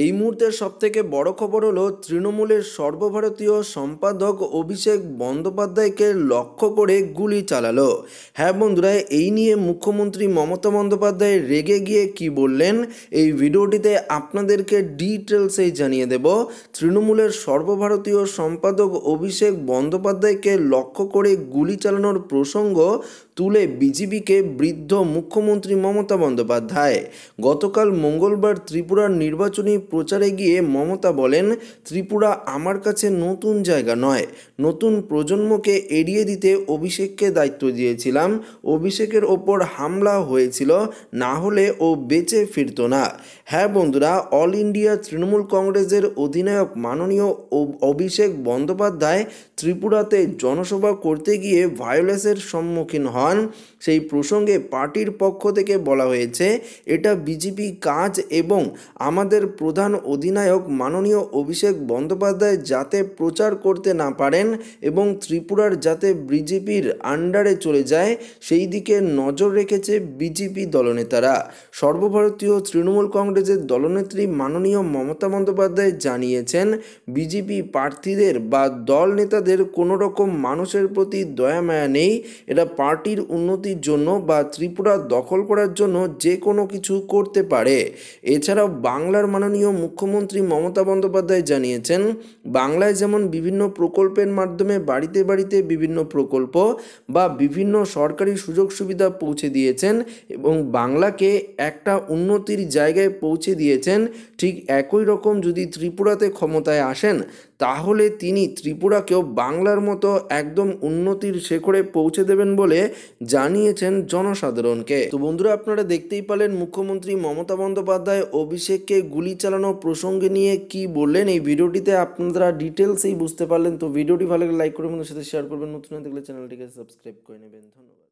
এই মুহূর্তের সবথেকে বড় খবর হলো তৃণমূলের সর্বভারতীয় সম্পাদক অভিষেক বন্দ্যোপাধ্যায়কে লক্ষ্য করে গুলি চালালো হ্যাঁ বন্ধুরা এই নিয়ে মুখ্যমন্ত্রী মমতা বন্দ্যোপাধ্যায় রেগে গিয়ে কি বললেন এই ভিডিওটিতে আপনাদেরকে ডিটেলসে জানিয়ে দেব তৃণমূলের সর্বভারতীয় সম্পাদক অভিষেক বন্দ্যোপাধ্যায়কে লক্ষ্য করে গুলি চালানোর প্রসঙ্গ তুলে বিজেপিকে বৃদ্ধ মুখ্যমন্ত্রী মমতা বন্দ্যোপাধ্যায় গতকাল মঙ্গলবার ত্রিপুরার নির্বাচনী প্রচারে গিয়ে মমতা বলেন ত্রিপুরা আমার কাছে নতুন জায়গা নয় নতুন প্রজন্মকে এড়িয়ে দিতে অভিষেককে দায়িত্ব দিয়েছিলাম অভিষেকের ওপর হামলা হয়েছিল না হলে ও বেঁচে ফিরত না হ্যাঁ বন্ধুরা অল ইন্ডিয়া তৃণমূল কংগ্রেসের অধিনায়ক মাননীয় অভিষেক বন্দ্যোপাধ্যায় ত্রিপুরাতে জনসভা করতে গিয়ে ভায়োলেসের সম্মুখীন হয় হন সেই প্রসঙ্গে পার্টির পক্ষ থেকে বলা হয়েছে এটা বিজেপি কাজ এবং আমাদের প্রধান অধিনায়ক মাননীয় অভিষেক বন্দ্যোপাধ্যায় যাতে প্রচার করতে না পারেন এবং ত্রিপুরার যাতে বিজেপির আন্ডারে চলে যায় সেই দিকে নজর রেখেছে বিজেপি দলনেতারা সর্বভারতীয় তৃণমূল কংগ্রেসের দলনেত্রী মাননীয় মমতা বন্দ্যোপাধ্যায় জানিয়েছেন বিজেপি প্রার্থীদের বা দল নেতাদের কোনো রকম মানুষের প্রতি দয়ামায়া নেই এরা পার্টি মাটির উন্নতির জন্য বা ত্রিপুরা দখল করার জন্য যে কোনো কিছু করতে পারে এছাড়াও বাংলার মাননীয় মুখ্যমন্ত্রী মমতা বন্দ্যোপাধ্যায় জানিয়েছেন বাংলায় যেমন বিভিন্ন প্রকল্পের মাধ্যমে বাড়িতে বাড়িতে বিভিন্ন প্রকল্প বা বিভিন্ন সরকারি সুযোগ সুবিধা পৌঁছে দিয়েছেন এবং বাংলাকে একটা উন্নতির জায়গায় পৌঁছে দিয়েছেন ঠিক একই রকম যদি ত্রিপুরাতে ক্ষমতায় আসেন তাহলে তিনি ত্রিপুরাকেও বাংলার মতো একদম উন্নতির শেখরে পৌঁছে দেবেন বলে জানিয়েছেন জনসাধারণকে তো বন্ধুরা আপনারা দেখতেই পালেন মুখ্যমন্ত্রী মমতা বন্দ্যোপাধ্যায় অভিষেককে গুলি চালানো প্রসঙ্গে নিয়ে কি বললেন এই ভিডিওটিতে আপনারা ডিটেলসেই বুঝতে পারলেন তো ভিডিওটি ভালো লাগে লাইক করবেন সাথে শেয়ার করবেন নতুন দেখলে চ্যানেলটিকে সাবস্ক্রাইব করে নেবেন ধন্যবাদ